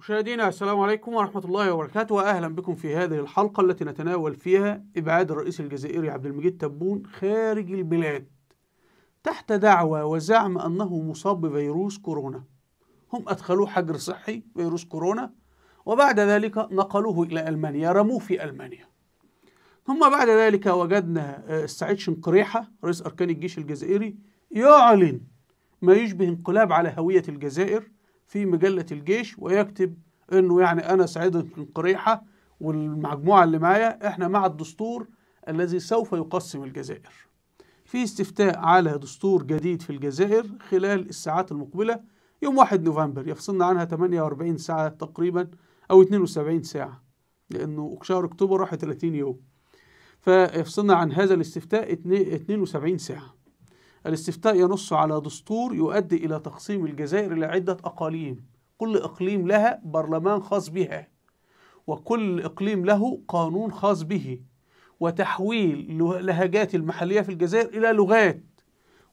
مشاهدينا السلام عليكم ورحمة الله وبركاته وأهلا بكم في هذه الحلقة التي نتناول فيها إبعاد الرئيس الجزائري عبد المجيد تبون خارج البلاد تحت دعوة وزعم أنه مصاب بفيروس كورونا هم أدخلوه حجر صحي فيروس كورونا وبعد ذلك نقلوه إلى ألمانيا رموه في ألمانيا ثم بعد ذلك وجدنا آه، السعيد شنقريحة رئيس أركان الجيش الجزائري يعلن ما يشبه انقلاب على هوية الجزائر في مجلة الجيش ويكتب انه يعني انا سعيد القريحة والمجموعة اللي معايا احنا مع الدستور الذي سوف يقسم الجزائر في استفتاء على دستور جديد في الجزائر خلال الساعات المقبلة يوم 1 نوفمبر يفصلنا عنها 48 ساعة تقريبا أو 72 ساعة لأنه شهر أكتوبر راح 30 يوم فيفصلنا عن هذا الاستفتاء 72 ساعة الاستفتاء ينص على دستور يؤدي إلى تقسيم الجزائر إلى عدة أقاليم كل إقليم لها برلمان خاص بها وكل إقليم له قانون خاص به وتحويل لهجات المحلية في الجزائر إلى لغات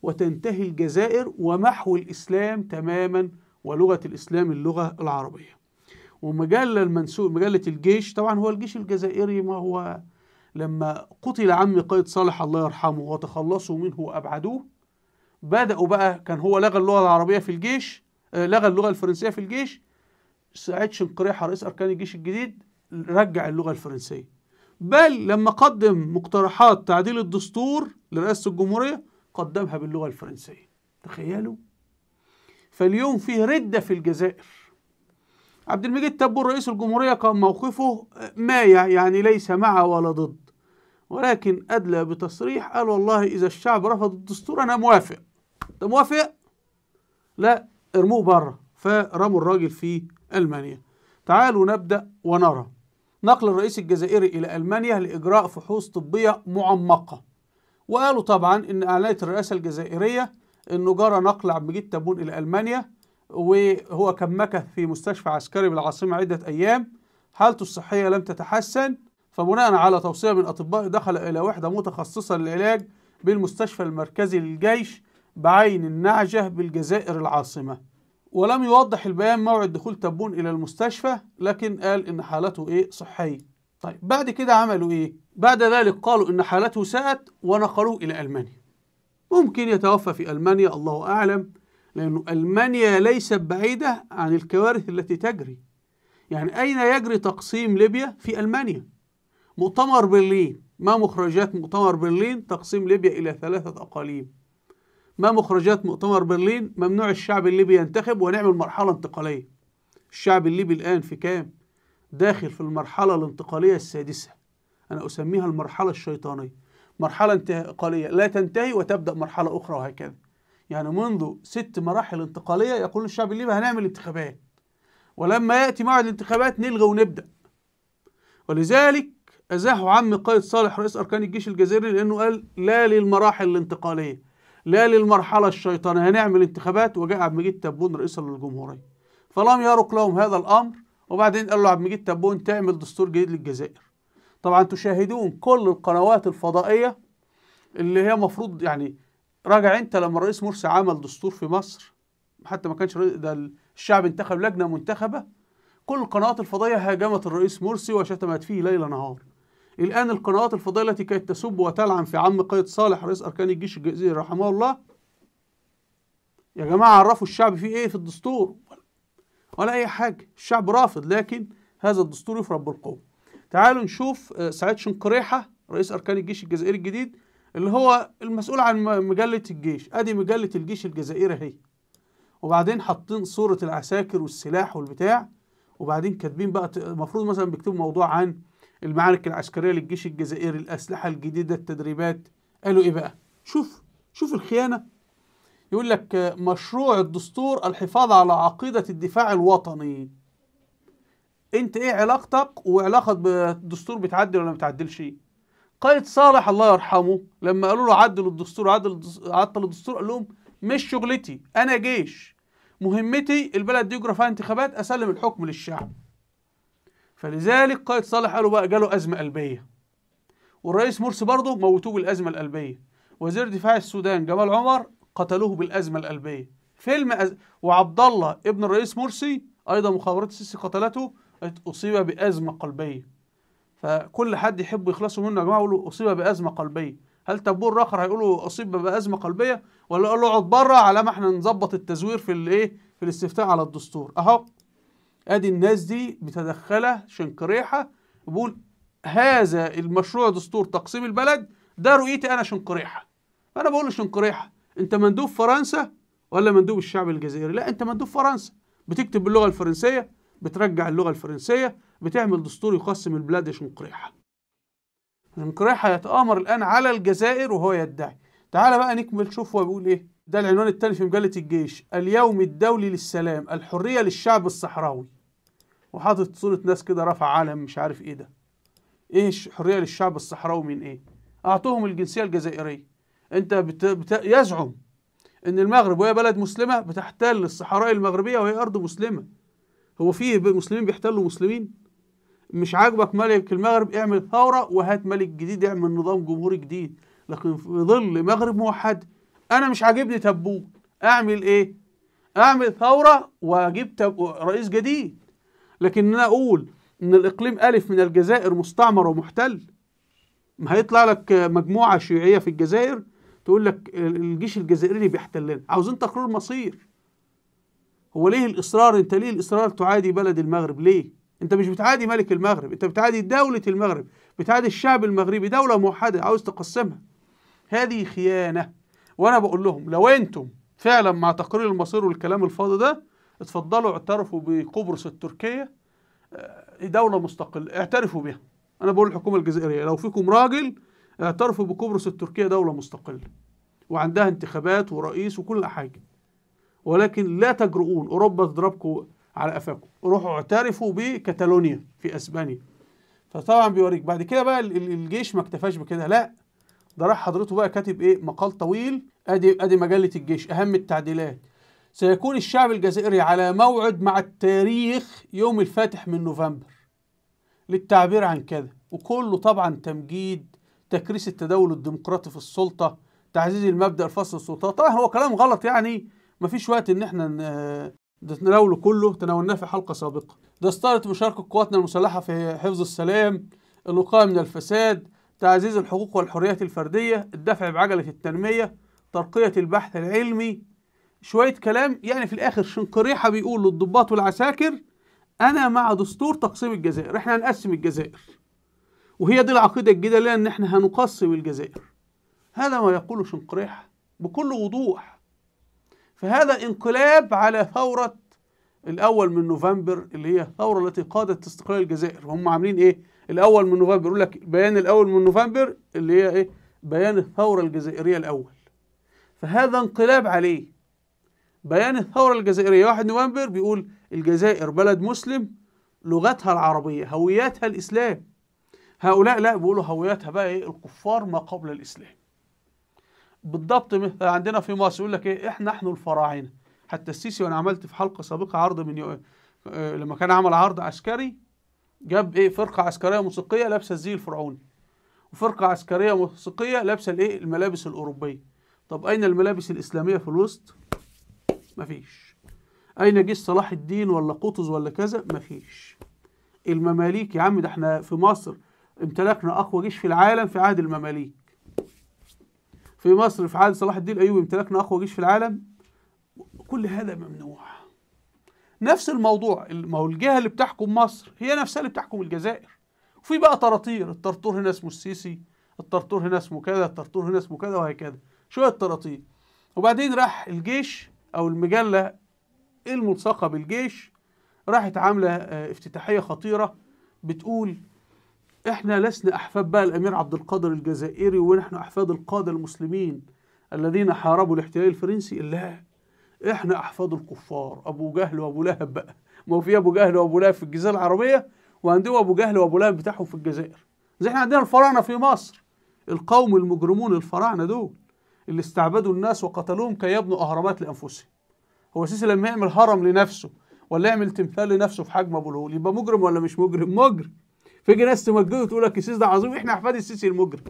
وتنتهي الجزائر ومحو الإسلام تماما ولغة الإسلام اللغة العربية ومجلة المنسوب مجلة الجيش طبعا هو الجيش الجزائري ما هو لما قتل عم قائد صالح الله يرحمه وتخلصوا منه وأبعدوه بدأوا بقى كان هو لغى اللغة العربية في الجيش آه، لغى اللغة الفرنسية في الجيش سعيد شنقريحة رئيس أركان الجيش الجديد رجع اللغة الفرنسية بل لما قدم مقترحات تعديل الدستور لرئاسة الجمهورية قدمها باللغة الفرنسية تخيلوا فاليوم فيه ردة في الجزائر عبد المجيد تبون رئيس الجمهورية كان موقفه آه، مايع يعني ليس مع ولا ضد ولكن أدلى بتصريح قال والله إذا الشعب رفض الدستور أنا موافق انت موافق لا ارموه بره فرموا الراجل في المانيا تعالوا نبدا ونرى نقل الرئيس الجزائري الى المانيا لاجراء فحوص طبيه معمقه وقالوا طبعا ان اعلنت الرئاسه الجزائريه انه جرى نقل عبد المجيد تبون الى المانيا وهو كان مكث في مستشفى عسكري بالعاصمه عده ايام حالته الصحيه لم تتحسن فبناء على توصيه من اطباء دخل الى وحده متخصصه للعلاج بالمستشفى المركزي للجيش بعين النعجة بالجزائر العاصمة ولم يوضح البيان موعد دخول تبون إلى المستشفى لكن قال إن حالته إيه صحية طيب بعد كده عملوا إيه؟ بعد ذلك قالوا إن حالته ساءت ونقلوه إلى ألمانيا ممكن يتوفى في ألمانيا الله أعلم لأن ألمانيا ليست بعيدة عن الكوارث التي تجري يعني أين يجري تقسيم ليبيا في ألمانيا مؤتمر برلين ما مخرجات مؤتمر برلين تقسيم ليبيا إلى ثلاثة أقاليم ما مخرجات مؤتمر برلين ممنوع الشعب الليبي ينتخب ونعمل مرحلة انتقالية الشعب الليبي الآن في كام؟ داخل في المرحلة الانتقالية السادسة أنا أسميها المرحلة الشيطانية مرحلة انتقالية لا تنتهي وتبدأ مرحلة أخرى وهكذا يعني منذ ست مراحل انتقالية يقول الشعب الليبي هنعمل انتخابات ولما يأتي موعد الانتخابات نلغي ونبدأ ولذلك أزاحوا عم قائد صالح رئيس أركان الجيش الجزائري لأنه قال لا للمراحل الانتقالية لا للمرحلة الشيطانية هنعمل انتخابات وجاء عبد المجيد تبون رئيسا للجمهورية فلم يرق لهم هذا الأمر وبعدين قال له عبد المجيد تبون تعمل دستور جديد للجزائر طبعا تشاهدون كل القنوات الفضائية اللي هي مفروض يعني راجع انت لما الرئيس مرسي عمل دستور في مصر حتى ما كانش ده الشعب انتخب لجنة منتخبة كل القنوات الفضائية هاجمت الرئيس مرسي وشتمت فيه ليل نهار الآن القنوات الفضائية التي كانت تسب وتلعن في عم قائد صالح رئيس أركان الجيش الجزائري رحمه الله يا جماعة عرفوا الشعب فيه إيه في الدستور ولا أي حاجة الشعب رافض لكن هذا الدستور يفرض بالقوة تعالوا نشوف آه، سعيد شنقريحة رئيس أركان الجيش الجزائري الجديد اللي هو المسؤول عن مجلة الجيش أدي مجلة الجيش الجزائري أهي وبعدين حاطين صورة العساكر والسلاح والبتاع وبعدين كاتبين بقى المفروض مثلا بيكتبوا موضوع عن المعارك العسكريه للجيش الجزائري الاسلحه الجديده التدريبات قالوا ايه بقى شوف شوف الخيانه يقول لك مشروع الدستور الحفاظ على عقيده الدفاع الوطني انت ايه علاقتك وعلاقه بالدستور بتعدل ولا ما بتعدلش ايه قائد صالح الله يرحمه لما قالوا له عدل الدستور عدل عطل الدستور قال لهم مش شغلتي انا جيش مهمتي البلد دي يجرى فيها انتخابات اسلم الحكم للشعب فلذلك قائد صالح قالوا بقى جاله أزمة قلبية والرئيس مرسي برضه موتوه بالأزمة القلبية وزير دفاع السودان جمال عمر قتلوه بالأزمة القلبية فيلم أز... وعبد الله ابن الرئيس مرسي أيضا مخابرات السيسي قتلته أصيب بأزمة قلبية فكل حد يحبوا يخلصوا منه يا جماعة يقولوا أصيب بأزمة قلبية هل تبور الآخر هيقولوا أصيب بأزمة قلبية ولا يقولوا له اقعد بره على ما احنا نظبط التزوير في الايه في الاستفتاء على الدستور أهو ادي الناس دي متدخله شنقريحه بقول هذا المشروع دستور تقسيم البلد ده رؤيتي انا شنقريحه فانا بقول لشنقريحه انت مندوب فرنسا ولا مندوب الشعب الجزائري لا انت مندوب فرنسا بتكتب باللغه الفرنسيه بترجع اللغه الفرنسيه بتعمل دستور يقسم البلاد يا شنقريحه شنقريحه يتامر الان على الجزائر وهو يدعي تعال بقى نكمل شوف هو بيقول ايه ده العنوان الثاني في مجله الجيش اليوم الدولي للسلام الحريه للشعب الصحراوي وحاطط صورة ناس كده رفع علم مش عارف ايه ده ايه الحرية للشعب الصحراوي من ايه اعطوهم الجنسية الجزائرية انت بت... بت... يزعم ان المغرب وهي بلد مسلمة بتحتل الصحراء المغربية وهي ارض مسلمة هو في مسلمين بيحتلوا مسلمين مش عاجبك ملك المغرب اعمل ثورة وهات ملك جديد اعمل نظام جمهوري جديد لكن في ظل مغرب موحد انا مش عاجبني تبوك اعمل ايه اعمل ثورة واجيب تب... رئيس جديد لكن انا اقول ان الاقليم الف من الجزائر مستعمر ومحتل ما هيطلع لك مجموعه شيوعيه في الجزائر تقول لك الجيش الجزائري بيحتلنا عاوزين تقرير مصير هو ليه الاصرار انت ليه الاصرار تعادي بلد المغرب ليه انت مش بتعادي ملك المغرب انت بتعادي دولة المغرب بتعادي الشعب المغربي دولة موحدة عاوز تقسمها هذه خيانة وانا بقول لهم لو انتم فعلا مع تقرير المصير والكلام الفاضي ده اتفضلوا اعترفوا بقبرص التركية آه، دولة مستقلة اعترفوا بها أنا بقول الحكومة الجزائرية لو فيكم راجل اعترفوا بقبرص التركية دولة مستقلة وعندها انتخابات ورئيس وكل حاجة ولكن لا تجرؤون أوروبا تضربكم على قفاكم روحوا اعترفوا بكتالونيا في أسبانيا فطبعا بيوريك بعد كده بقى الجيش ما اكتفاش بكده لا ده راح حضرته بقى كاتب ايه مقال طويل ادي ادي مجله الجيش اهم التعديلات سيكون الشعب الجزائري على موعد مع التاريخ يوم الفاتح من نوفمبر للتعبير عن كذا وكله طبعا تمجيد تكريس التداول الديمقراطي في السلطة تعزيز المبدأ الفصل السلطات طبعا هو كلام غلط يعني مفيش وقت ان احنا نتناوله كله تناولناه في حلقة سابقة ده استارت مشاركة قواتنا المسلحة في حفظ السلام الوقاية من الفساد تعزيز الحقوق والحريات الفردية الدفع بعجلة التنمية ترقية البحث العلمي شوية كلام يعني في الآخر شنقريحة بيقول للضباط والعساكر أنا مع دستور تقسيم الجزائر إحنا هنقسم الجزائر وهي دي العقيدة الجديدة لنا إن إحنا هنقسم الجزائر هذا ما يقوله شنقريحة بكل وضوح فهذا انقلاب على ثورة الأول من نوفمبر اللي هي الثورة التي قادت استقلال الجزائر هم عاملين إيه؟ الأول من نوفمبر يقول لك بيان الأول من نوفمبر اللي هي إيه؟ بيان الثورة الجزائرية الأول فهذا انقلاب عليه بيان الثورة الجزائرية 1 نوفمبر بيقول الجزائر بلد مسلم لغتها العربية هويتها الإسلام هؤلاء لا بيقولوا هويتها بقى إيه الكفار ما قبل الإسلام بالضبط عندنا في مصر يقول لك إيه إحنا نحن الفراعنة حتى السيسي وأنا عملت في حلقة سابقة عرض من يو... آه، لما كان عمل عرض عسكري جاب إيه فرقة عسكرية موسيقية لابسة الزي الفرعوني وفرقة عسكرية موسيقية لابسة الإيه الملابس الأوروبية طب أين الملابس الإسلامية في الوسط؟ مفيش اين جيش صلاح الدين ولا قطز ولا كذا مفيش المماليك يا عم ده احنا في مصر امتلكنا اقوى جيش في العالم في عهد المماليك في مصر في عهد صلاح الدين الايوبي امتلكنا اقوى جيش في العالم كل هذا ممنوع نفس الموضوع ما هو الجهه اللي بتحكم مصر هي نفسها اللي بتحكم الجزائر وفي بقى طراطير الطرطور هنا اسمه السيسي الطرطور هنا اسمه كذا الطرطور هنا اسمه كذا وهكذا شويه طراطير وبعدين راح الجيش أو المجلة الملصقة بالجيش راحت عاملة آه، افتتاحية خطيرة بتقول احنا لسنا احفاد بقى الامير عبد القادر الجزائري ونحن احفاد القاده المسلمين الذين حاربوا الاحتلال الفرنسي لا احنا احفاد الكفار ابو جهل وابو لهب بقى ما هو في ابو جهل وابو لهب في الجزيره العربيه وعندهم ابو جهل وابو لهب بتاعهم في الجزائر زي احنا عندنا الفراعنه في مصر القوم المجرمون الفراعنه دول اللي استعبدوا الناس وقتلوهم كي يبنوا اهرامات لانفسهم هو السيسي لما يعمل هرم لنفسه ولا يعمل تمثال لنفسه في حجم ابو الهول يبقى مجرم ولا مش مجرم مجرم فيجي ناس تمجده وتقول لك السيسي ده عظيم احنا احفاد السيسي المجرم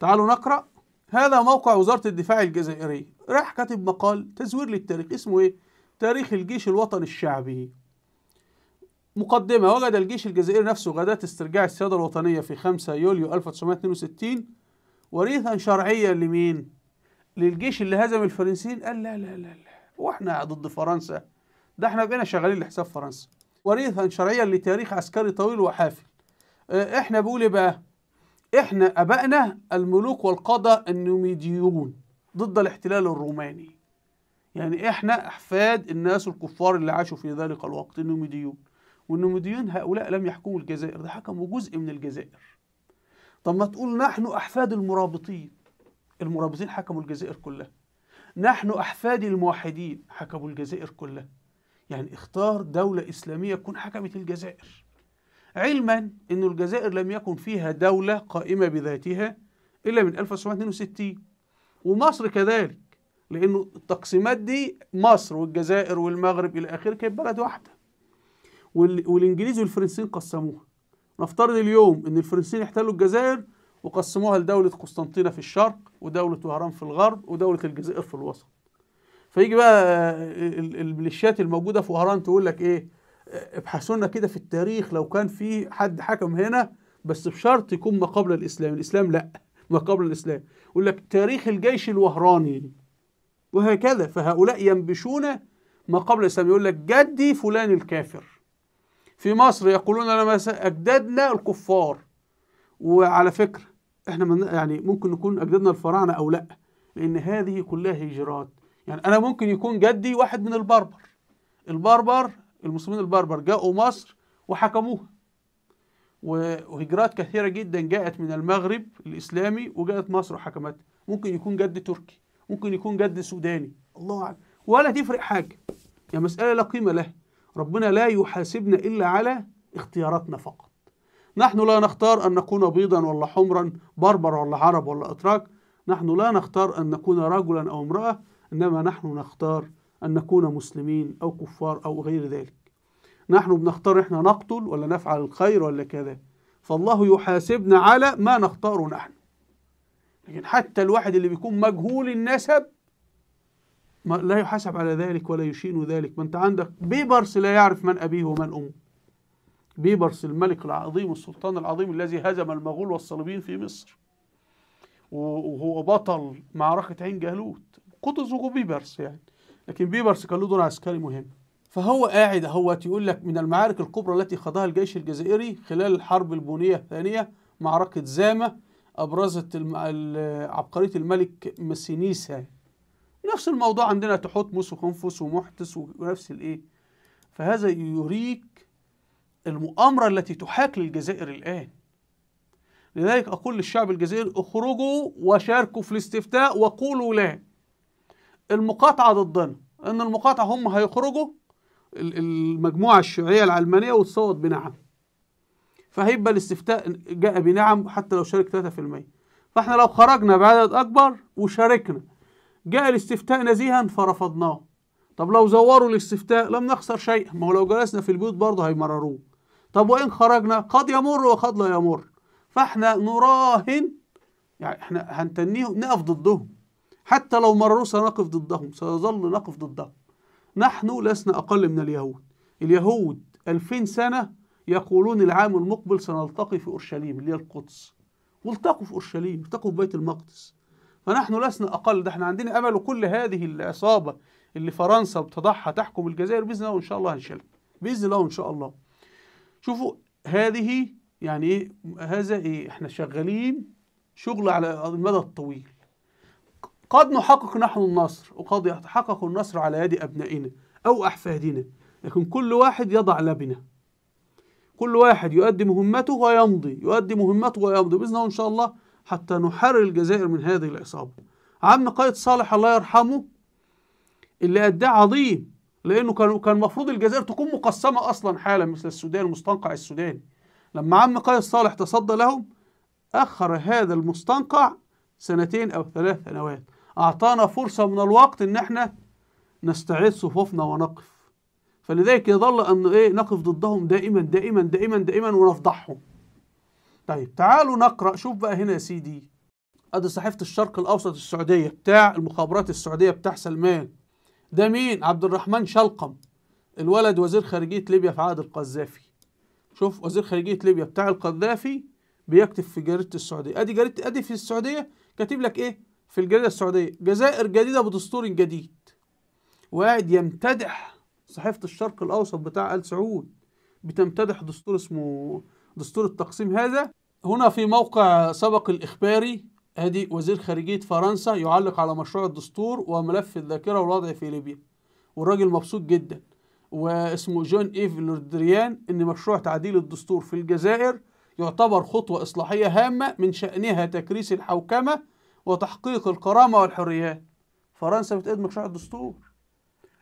تعالوا نقرا هذا موقع وزاره الدفاع الجزائريه راح كاتب مقال تزوير للتاريخ اسمه ايه تاريخ الجيش الوطني الشعبي مقدمة وجد الجيش الجزائري نفسه غادات استرجاع السيادة الوطنية في 5 يوليو 1962 وريثا شرعيا لمين؟ للجيش اللي هزم الفرنسيين قال لا لا لا لا واحنا ضد فرنسا ده احنا بقينا شغالين لحساب فرنسا وريثا شرعيا لتاريخ عسكري طويل وحافل اه، احنا بقول بقى احنا ابائنا الملوك والقضاء النوميديون ضد الاحتلال الروماني يعني احنا احفاد الناس الكفار اللي عاشوا في ذلك الوقت النوميديون والنوميديون هؤلاء لم يحكموا الجزائر ده حكموا جزء من الجزائر طب ما تقول نحن احفاد المرابطين المرابطين حكموا الجزائر كلها نحن أحفاد الموحدين حكموا الجزائر كلها يعني اختار دولة إسلامية تكون حكمت الجزائر علما أن الجزائر لم يكن فيها دولة قائمة بذاتها إلا من 1962 ومصر كذلك لأنه التقسيمات دي مصر والجزائر والمغرب إلى آخره كانت بلد واحدة والإنجليز والفرنسيين قسموها نفترض اليوم أن الفرنسيين احتلوا الجزائر وقسموها لدولة قسطنطينة في الشرق ودولة وهران في الغرب ودولة الجزائر في الوسط فيجي بقى آه، الميليشيات الموجودة في وهران تقول لك ايه آه، ابحثوا لنا كده في التاريخ لو كان في حد حكم هنا بس بشرط يكون ما قبل الاسلام الاسلام لا ما قبل الاسلام يقول لك تاريخ الجيش الوهراني وهكذا فهؤلاء ينبشون ما قبل الاسلام يقول لك جدي فلان الكافر في مصر يقولون لما اجدادنا الكفار وعلى فكره احنا من يعني ممكن نكون اجدادنا الفراعنه او لا لان هذه كلها هجرات يعني انا ممكن يكون جدي واحد من البربر البربر المسلمين البربر جاءوا مصر وحكموها وهجرات كثيره جدا جاءت من المغرب الاسلامي وجاءت مصر وحكمتها ممكن يكون جد تركي ممكن يكون جد سوداني الله اعلم ولا تفرق حاجه يا مساله لا قيمه لها ربنا لا يحاسبنا الا على اختياراتنا فقط نحن لا نختار أن نكون بيضا ولا حمرا بربر ولا عرب ولا أتراك نحن لا نختار أن نكون رجلا أو امرأة إنما نحن نختار أن نكون مسلمين أو كفار أو غير ذلك نحن بنختار إحنا نقتل ولا نفعل الخير ولا كذا فالله يحاسبنا على ما نختاره نحن لكن حتى الواحد اللي بيكون مجهول النسب ما لا يحاسب على ذلك ولا يشين ذلك ما انت عندك بيبرس لا يعرف من أبيه ومن أمه بيبرس الملك العظيم السلطان العظيم الذي هزم المغول والصليبيين في مصر وهو بطل معركة عين جالوت قطز وبيبرس يعني لكن بيبرس كان له دور عسكري مهم فهو قاعد اهوت يقول لك من المعارك الكبرى التي خاضها الجيش الجزائري خلال الحرب البونية الثانية معركة زامة أبرزت عبقرية الملك مسينيسا نفس الموضوع عندنا موسو وخنفس ومحتس ونفس الإيه فهذا يريك المؤامرة التي تحاك للجزائر الآن لذلك أقول للشعب الجزائري اخرجوا وشاركوا في الاستفتاء وقولوا لا المقاطعة ضدنا أن المقاطعة هم هيخرجوا المجموعة الشيوعية العلمانية وتصوت بنعم فهيبقى الاستفتاء جاء بنعم حتى لو شارك 3% فاحنا لو خرجنا بعدد أكبر وشاركنا جاء الاستفتاء نزيها فرفضناه طب لو زوروا الاستفتاء لم نخسر شيئا ما هو لو جلسنا في البيوت برضه هيمرروه طب وإن خرجنا قد يمر وقد لا يمر فإحنا نراهن يعني إحنا هنتنيهم نقف ضدهم حتى لو مروا سنقف ضدهم سيظل نقف ضدهم نحن لسنا أقل من اليهود اليهود ألفين سنة يقولون العام المقبل سنلتقي في أورشليم اللي هي القدس والتقوا في أورشليم التقوا في بيت المقدس فنحن لسنا أقل ده احنا عندنا أمل وكل هذه العصابة اللي فرنسا بتضعها تحكم الجزائر بإذن الله وإن شاء الله هنشيلها بإذن الله وإن شاء الله شوفوا هذه يعني ايه هذا ايه احنا شغالين شغل على المدى الطويل قد نحقق نحن النصر وقد يتحقق النصر على يد أبنائنا أو أحفادنا لكن كل واحد يضع لبنه كل واحد يؤدي مهمته ويمضي يؤدي مهمته ويمضي بإذن الله إن شاء الله حتى نحرر الجزائر من هذه العصابة عم قائد صالح الله يرحمه اللي أداه عظيم لانه كان كان المفروض الجزائر تكون مقسمه اصلا حالا مثل السودان المستنقع السوداني لما عم قيس صالح تصدى لهم اخر هذا المستنقع سنتين او ثلاث سنوات اعطانا فرصه من الوقت ان احنا نستعيد صفوفنا ونقف فلذلك يظل ان ايه نقف ضدهم دائما دائما دائما دائما ونفضحهم طيب تعالوا نقرا شوف بقى هنا يا سيدي ادي صحيفه الشرق الاوسط السعوديه بتاع المخابرات السعوديه بتاع سلمان ده مين عبد الرحمن شلقم الولد وزير خارجية ليبيا في عهد القذافي شوف وزير خارجية ليبيا بتاع القذافي بيكتب في جريدة السعودية ادي جريدة ادي في السعودية كاتب لك ايه في الجريدة السعودية جزائر جديدة بدستور جديد وقاعد يمتدح صحيفة الشرق الأوسط بتاع آل سعود بتمتدح دستور اسمه دستور التقسيم هذا هنا في موقع سبق الإخباري ادي وزير خارجيه فرنسا يعلق على مشروع الدستور وملف الذاكره والوضع في ليبيا والراجل مبسوط جدا واسمه جون ايف لوردريان ان مشروع تعديل الدستور في الجزائر يعتبر خطوه اصلاحيه هامه من شانها تكريس الحوكمه وتحقيق الكرامه والحريات فرنسا بتقيد مشروع الدستور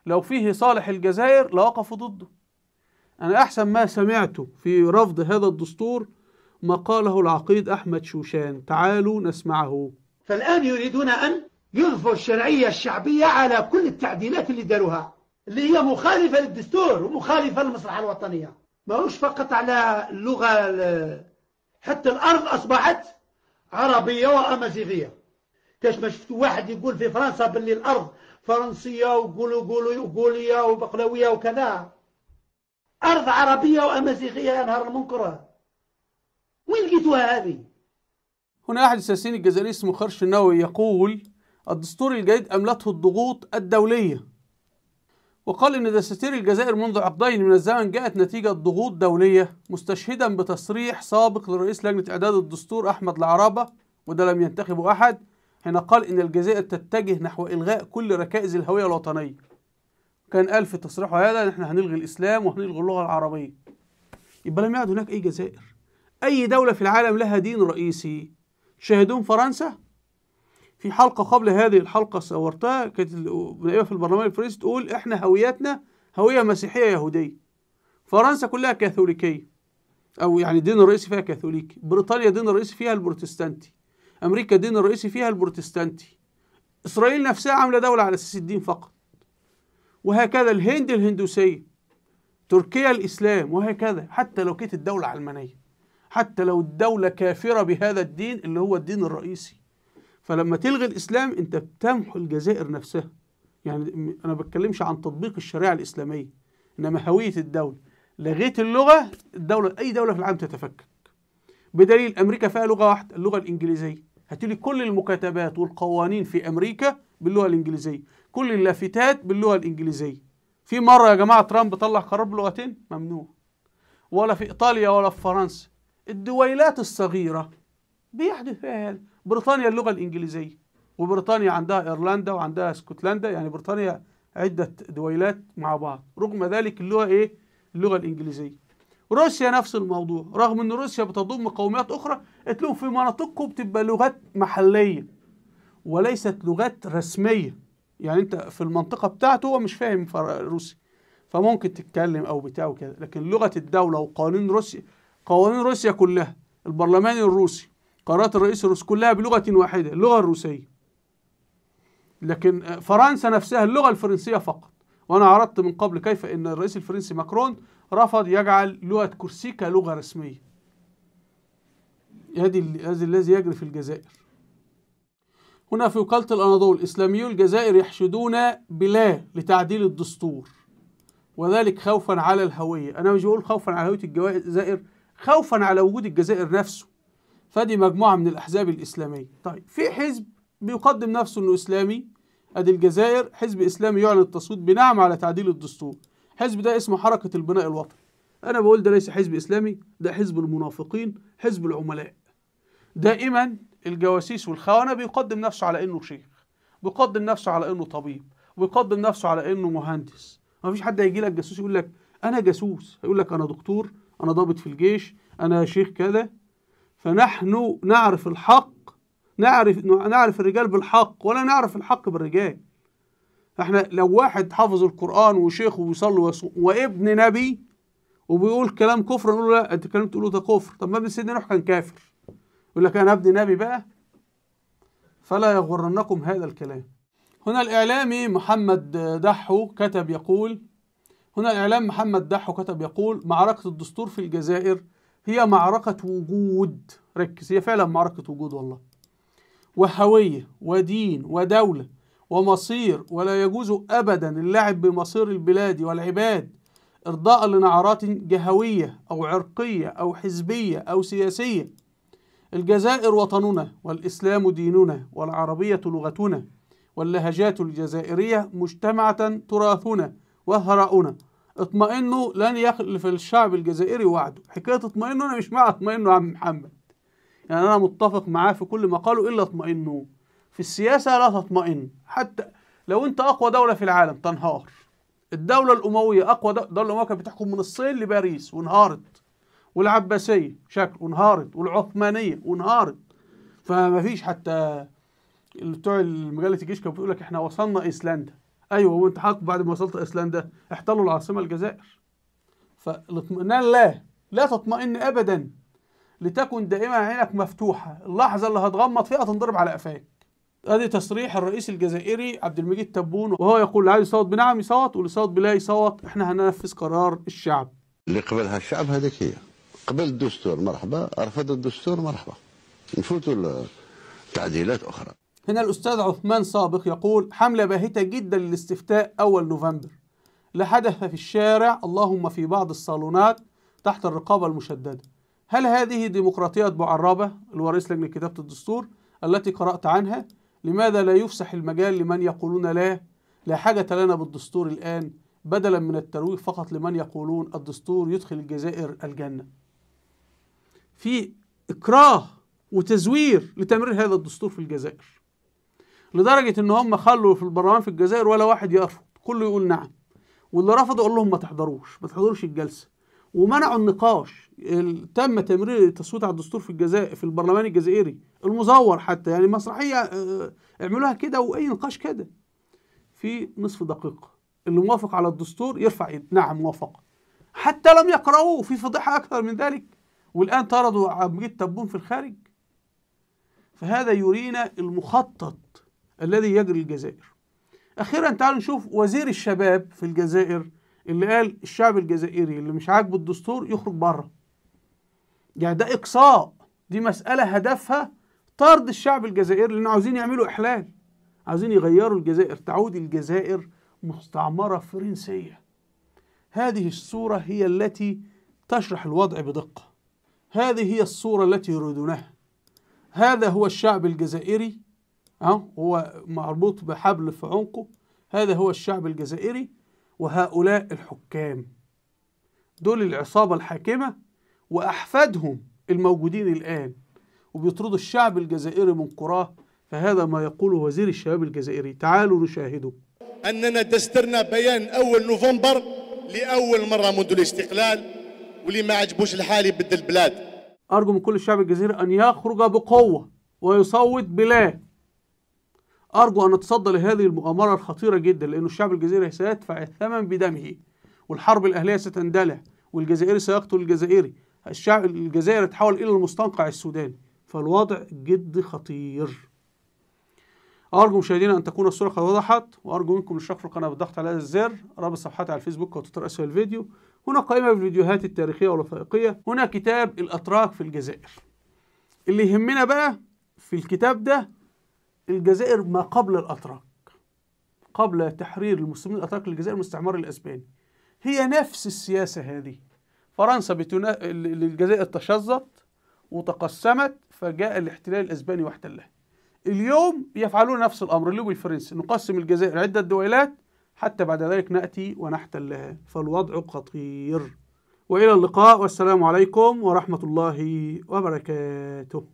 لو فيه صالح الجزائر لوقفوا ضده انا احسن ما سمعته في رفض هذا الدستور ما قاله العقيد أحمد شوشان تعالوا نسمعه فالآن يريدون أن يضفوا الشرعية الشعبية على كل التعديلات اللي داروها اللي هي مخالفة للدستور ومخالفة للمصلحة الوطنية ماهوش فقط على اللغة حتى الأرض أصبحت عربية وأمازيغية كاش ما شفت واحد يقول في فرنسا باللي الأرض فرنسية وقولوا قولوا وقولية وبقلوية وكذا أرض عربية وأمازيغية يا نهار المنكره وين لقيتوها هذه؟ هنا أحد السياسيين الجزائري اسمه خرش النووي يقول الدستور الجديد أملته الضغوط الدولية وقال إن دساتير الجزائر منذ عقدين من الزمن جاءت نتيجة ضغوط دولية مستشهدا بتصريح سابق لرئيس لجنة إعداد الدستور أحمد العرابة وده لم ينتخبه أحد حين قال إن الجزائر تتجه نحو إلغاء كل ركائز الهوية الوطنية كان قال في تصريحه هذا إن إحنا هنلغي الإسلام وهنلغي اللغة العربية يبقى لم يعد هناك أي جزائر أي دولة في العالم لها دين رئيسي شاهدون فرنسا في حلقة قبل هذه الحلقة صورتها كانت نائبة في البرلمان الفرنسي تقول إحنا هويتنا هوية مسيحية يهودية فرنسا كلها كاثوليكية أو يعني الدين الرئيسي فيها كاثوليكي بريطانيا الدين الرئيسي فيها البروتستانتي أمريكا الدين الرئيسي فيها البروتستانتي إسرائيل نفسها عاملة دولة على أساس الدين فقط وهكذا الهند الهندوسية تركيا الإسلام وهكذا حتى لو كانت الدولة علمانية حتى لو الدولة كافرة بهذا الدين اللي هو الدين الرئيسي فلما تلغي الإسلام أنت بتمحو الجزائر نفسها يعني أنا بتكلمش عن تطبيق الشريعة الإسلامية إنما هوية الدولة لغيت اللغة الدولة أي دولة في العالم تتفكك بدليل أمريكا فيها لغة واحدة اللغة الإنجليزية هتلي كل المكاتبات والقوانين في أمريكا باللغة الإنجليزية كل اللافتات باللغة الإنجليزية في مرة يا جماعة ترامب طلع قرار بلغتين ممنوع ولا في إيطاليا ولا في فرنسا الدويلات الصغيرة بيحدث فيها هذا بريطانيا اللغة الإنجليزية وبريطانيا عندها إيرلندا وعندها اسكتلندا يعني بريطانيا عدة دويلات مع بعض رغم ذلك اللغة إيه؟ اللغة الإنجليزية روسيا نفس الموضوع رغم أن روسيا بتضم قوميات أخرى تلاقوا في مناطقكم بتبقى لغات محلية وليست لغات رسمية يعني أنت في المنطقة بتاعته هو مش فاهم روسي فممكن تتكلم أو بتاع وكده لكن لغة الدولة وقوانين روسيا قوانين روسيا كلها البرلمان الروسي قرارات الرئيس الروسي كلها بلغة واحدة اللغة الروسية لكن آه، فرنسا نفسها اللغة الفرنسية فقط وأنا عرضت من قبل كيف أن الرئيس الفرنسي ماكرون رفض يجعل لغة كورسيكا لغة رسمية هذا الذي يجري في الجزائر هنا في وكالة الأناضول الإسلاميون الجزائر يحشدون بلا لتعديل الدستور وذلك خوفا على الهوية أنا مش بقول خوفا على هوية الجزائر خوفا على وجود الجزائر نفسه فدي مجموعة من الأحزاب الإسلامية طيب في حزب بيقدم نفسه أنه إسلامي أدي الجزائر حزب إسلامي يعلن التصويت بنعم على تعديل الدستور الحزب ده اسمه حركة البناء الوطني أنا بقول ده ليس حزب إسلامي ده حزب المنافقين حزب العملاء دائما الجواسيس والخونة بيقدم نفسه على أنه شيخ بيقدم نفسه على أنه طبيب بيقدم نفسه على أنه مهندس ما فيش حد هيجي لك جاسوس يقول لك أنا جاسوس هيقول لك أنا دكتور أنا ضابط في الجيش أنا شيخ كذا فنحن نعرف الحق نعرف نعرف الرجال بالحق ولا نعرف الحق بالرجال احنا لو واحد حافظ القرآن وشيخ وبيصلي وابن نبي وبيقول كلام كفر نقول له لا انت الكلام تقوله ده كفر طب ما ابن سيدنا نوح كان كافر يقول لك انا ابن نبي بقى فلا يغرنكم هذا الكلام هنا الإعلامي محمد دحو كتب يقول هنا الإعلام محمد دحو كتب يقول معركة الدستور في الجزائر هي معركة وجود ركز هي فعلا معركة وجود والله وهوية ودين ودولة ومصير ولا يجوز أبدا اللعب بمصير البلاد والعباد إرضاء لنعرات جهوية أو عرقية أو حزبية أو سياسية الجزائر وطننا والإسلام ديننا والعربية لغتنا واللهجات الجزائرية مجتمعة تراثنا وهراؤنا اطمئنوا لن يخلف الشعب الجزائري وعده حكاية اطمئنوا أنا مش مع اطمئنوا يا عم محمد يعني أنا متفق معاه في كل ما قاله إلا اطمئنوا في السياسة لا تطمئن حتى لو أنت أقوى دولة في العالم تنهار الدولة الأموية أقوى دولة الأموية كانت بتحكم من الصين لباريس وانهارت والعباسية شكل وانهارت والعثمانية وانهارت فما فيش حتى بتوع مجلة الجيش كانوا بيقول لك احنا وصلنا ايسلندا ايوه وانت وانتحاق بعد ما وصلت ايسلندا احتلوا العاصمه الجزائر فالاطمئنان لا لا تطمئن ابدا لتكن دائما عينك مفتوحه اللحظه اللي هتغمض فيها تنضرب على قفاك ادي تصريح الرئيس الجزائري عبد المجيد تبون وهو يقول اللي عايز يصوت بنعم يصوت واللي يصوت بلا يصوت احنا هننفذ قرار الشعب اللي قبلها الشعب هذيك هي قبل الدستور مرحبا رفض الدستور مرحبا نفوتوا تعديلات اخرى هنا الأستاذ عثمان سابق يقول حملة باهتة جدا للاستفتاء أول نوفمبر لحدث في الشارع اللهم في بعض الصالونات تحت الرقابة المشددة هل هذه ديمقراطية معربة الورئيس لجنة كتابة الدستور التي قرأت عنها لماذا لا يفسح المجال لمن يقولون لا لا حاجة لنا بالدستور الآن بدلا من الترويج فقط لمن يقولون الدستور يدخل الجزائر الجنة في إكراه وتزوير لتمرير هذا الدستور في الجزائر لدرجه ان هم خلوا في البرلمان في الجزائر ولا واحد يرفض كله يقول نعم واللي رفض يقول لهم ما تحضروش ما تحضروش الجلسه ومنعوا النقاش تم تمرير التصويت على الدستور في الجزائر في البرلمان الجزائري المزور حتى يعني مسرحيه آه، اعملوها كده واي نقاش كده في نصف دقيقه اللي موافق على الدستور يرفع يد نعم موافق حتى لم يقرأوه في فضيحه اكثر من ذلك والان طردوا عمليه تبون في الخارج فهذا يرينا المخطط الذي يجري الجزائر اخيرا تعالوا نشوف وزير الشباب في الجزائر اللي قال الشعب الجزائري اللي مش عاجبه الدستور يخرج بره يعني ده اقصاء دي مساله هدفها طرد الشعب الجزائري لان عاوزين يعملوا احلال عاوزين يغيروا الجزائر تعود الجزائر مستعمره فرنسيه هذه الصوره هي التي تشرح الوضع بدقه هذه هي الصوره التي يريدونها هذا هو الشعب الجزائري هو مربوط بحبل في عنقه هذا هو الشعب الجزائري وهؤلاء الحكام دول العصابة الحاكمة وأحفادهم الموجودين الآن وبيطردوا الشعب الجزائري من قراه فهذا ما يقوله وزير الشباب الجزائري تعالوا نشاهده أننا دسترنا بيان أول نوفمبر لأول مرة منذ الاستقلال واللي ما عجبوش الحال يبدل البلاد أرجو من كل الشعب الجزائري أن يخرج بقوة ويصوت بلا أرجو أن نتصدى لهذه المؤامرة الخطيرة جدا لأن الشعب الجزائري سيدفع الثمن بدمه والحرب الأهلية ستندلع والجزائري سيقتل الجزائري الشعب الجزائري تحول إلى المستنقع السوداني فالوضع جد خطير أرجو مشاهدينا أن تكون الصورة قد وضحت وأرجو منكم الاشتراك في القناة بالضغط على هذا الزر رابط صفحاتي على الفيسبوك وتويتر أسفل الفيديو هنا قائمة بالفيديوهات التاريخية والوثائقية هنا كتاب الأتراك في الجزائر اللي يهمنا بقى في الكتاب ده الجزائر ما قبل الأتراك قبل تحرير المسلمين الأتراك للجزائر من الاستعمار الأسباني هي نفس السياسة هذه فرنسا بتنا... الجزائر تشظت وتقسمت فجاء الاحتلال الأسباني واحتلها اليوم يفعلون نفس الأمر اللي هو الفرنسي نقسم الجزائر عدة دويلات حتى بعد ذلك نأتي ونحتلها فالوضع خطير وإلى اللقاء والسلام عليكم ورحمة الله وبركاته